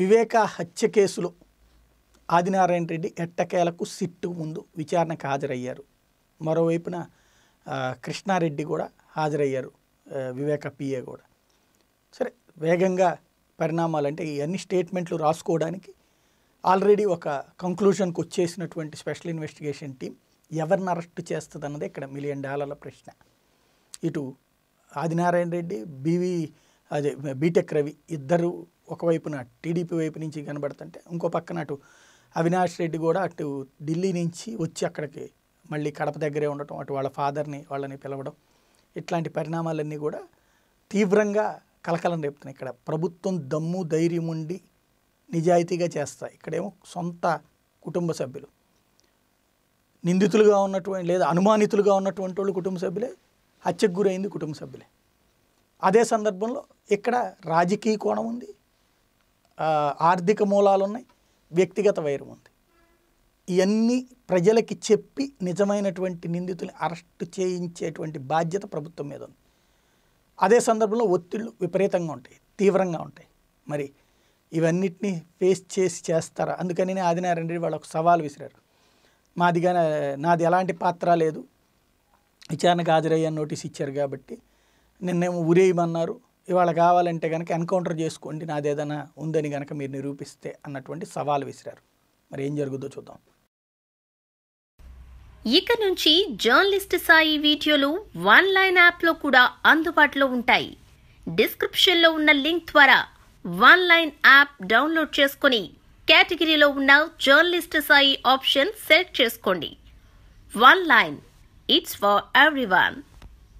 వివేక హత్య కేసులో ఆదినారాయణ రెడ్డి ఎట్టకేలకు సిట్టు ముందు విచారణకు హాజరయ్యారు మరోవైపున కృష్ణారెడ్డి కూడా హాజరయ్యారు వివేక పిఏ కూడా సరే వేగంగా పరిణామాలు అంటే ఇవన్నీ స్టేట్మెంట్లు రాసుకోవడానికి ఆల్రెడీ ఒక కంక్లూషన్కి వచ్చేసినటువంటి స్పెషల్ ఇన్వెస్టిగేషన్ టీం ఎవరిని అరెస్ట్ చేస్తుంది అన్నది ఇక్కడ మిలియన్ డాలర్ల ప్రశ్న ఇటు ఆదినారాయణ రెడ్డి బీవీ అదే బీటెక్ రవి ఇద్దరు ఒకవైపున టీడీపీ వైపు నుంచి కనబడుతుంటే ఇంకో పక్కన అటు అవినాష్ రెడ్డి కూడా అటు ఢిల్లీ నుంచి వచ్చి అక్కడికి మళ్ళీ కడప దగ్గరే ఉండటం అటు వాళ్ళ ఫాదర్ని వాళ్ళని పిలవడం ఇట్లాంటి పరిణామాలన్నీ కూడా తీవ్రంగా కలకలం రేపుతున్నాయి ఇక్కడ ప్రభుత్వం దమ్ము ధైర్యం ఉండి నిజాయితీగా చేస్తాయి ఇక్కడేమో సొంత కుటుంబ సభ్యులు నిందితులుగా ఉన్నటువంటి లేదా అనుమానితులుగా ఉన్నటువంటి వాళ్ళు కుటుంబ సభ్యులే హత్యకు గురైంది కుటుంబ సభ్యులే అదే సందర్భంలో ఇక్కడ రాజకీయ కోణం ఉంది ఆర్థిక మూలాలు ఉన్నాయి వ్యక్తిగత వైరం ఉంది ఇవన్నీ ప్రజలకి చెప్పి నిజమైనటువంటి నిందితుల్ని అరెస్ట్ చేయించేటువంటి బాధ్యత ప్రభుత్వం మీద ఉంది అదే సందర్భంలో ఒత్తిళ్ళు విపరీతంగా ఉంటాయి తీవ్రంగా ఉంటాయి మరి ఇవన్నిటిని ఫేస్ చేసి చేస్తారా అందుకని ఆదినారాయణ రెడ్డి వాళ్ళు ఒక సవాల్ విసిరారు మాదిగా నాది ఎలాంటి పాత్ర లేదు విచారణకు హాజరయ్యా నోటీస్ ఇచ్చారు కాబట్టి నిన్నేమో ఉరేయమన్నారు ఇవాళ కావాలంటే కనుక ఎన్కౌంటర్ చేసుకోండి నాదేదైనా ఉందని కనుక మీరు నిరూపిస్తే అన్నటువంటి సవాల్ విసిరారు మరి ఏం జరుగుద్దో చూద్దాం ఇక నుంచి జర్నలిస్ట్ సాయి వీడియోలు వన్ లైన్ యాప్లో కూడా అందుబాటులో ఉంటాయి డిస్క్రిప్షన్లో ఉన్న లింక్ ద్వారా వన్ లైన్ యాప్ డౌన్లోడ్ చేసుకుని కేటగిరీలో ఉన్న జర్నలిస్ట్ సాయి ఆప్షన్ సెలెక్ట్ చేసుకోండి one line it's for everyone